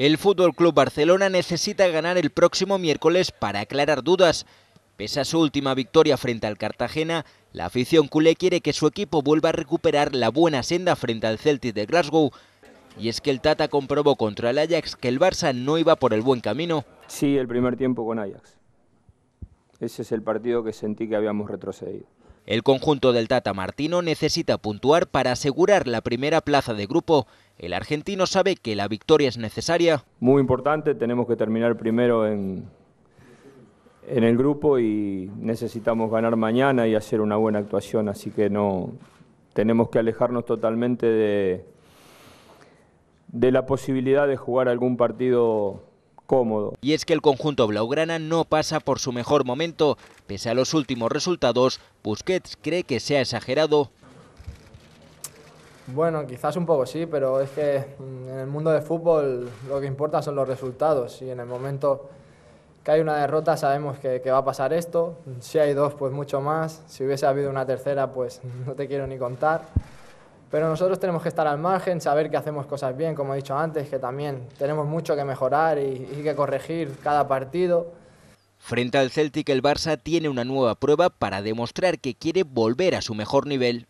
El Fútbol Club Barcelona necesita ganar el próximo miércoles para aclarar dudas. Pese a su última victoria frente al Cartagena, la afición culé quiere que su equipo vuelva a recuperar la buena senda frente al Celtic de Glasgow. Y es que el Tata comprobó contra el Ajax que el Barça no iba por el buen camino. Sí, el primer tiempo con Ajax. Ese es el partido que sentí que habíamos retrocedido. El conjunto del Tata Martino necesita puntuar para asegurar la primera plaza de grupo. El argentino sabe que la victoria es necesaria. Muy importante, tenemos que terminar primero en, en el grupo y necesitamos ganar mañana y hacer una buena actuación, así que no tenemos que alejarnos totalmente de, de la posibilidad de jugar algún partido y es que el conjunto blaugrana no pasa por su mejor momento. Pese a los últimos resultados, Busquets cree que se ha exagerado. Bueno, quizás un poco sí, pero es que mm, en el mundo del fútbol lo que importa son los resultados y en el momento que hay una derrota sabemos que, va a pasar esto, si hay dos pues mucho más, si hubiese habido una tercera pues no te quiero ni contar. Pero nosotros tenemos que estar al margen, saber que hacemos cosas bien, como he dicho antes, que también tenemos mucho que mejorar y, que corregir cada partido. Frente al Celtic, el Barça tiene una nueva prueba para demostrar que quiere volver a su mejor nivel.